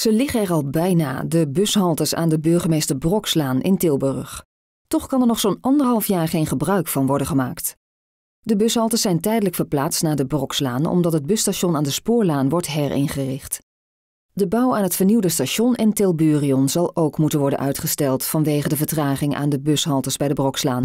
Ze liggen er al bijna, de bushaltes aan de burgemeester Brokslaan in Tilburg. Toch kan er nog zo'n anderhalf jaar geen gebruik van worden gemaakt. De bushaltes zijn tijdelijk verplaatst naar de Brokslaan omdat het busstation aan de spoorlaan wordt heringericht. De bouw aan het vernieuwde station in Tilburion zal ook moeten worden uitgesteld vanwege de vertraging aan de bushaltes bij de Brokslaan.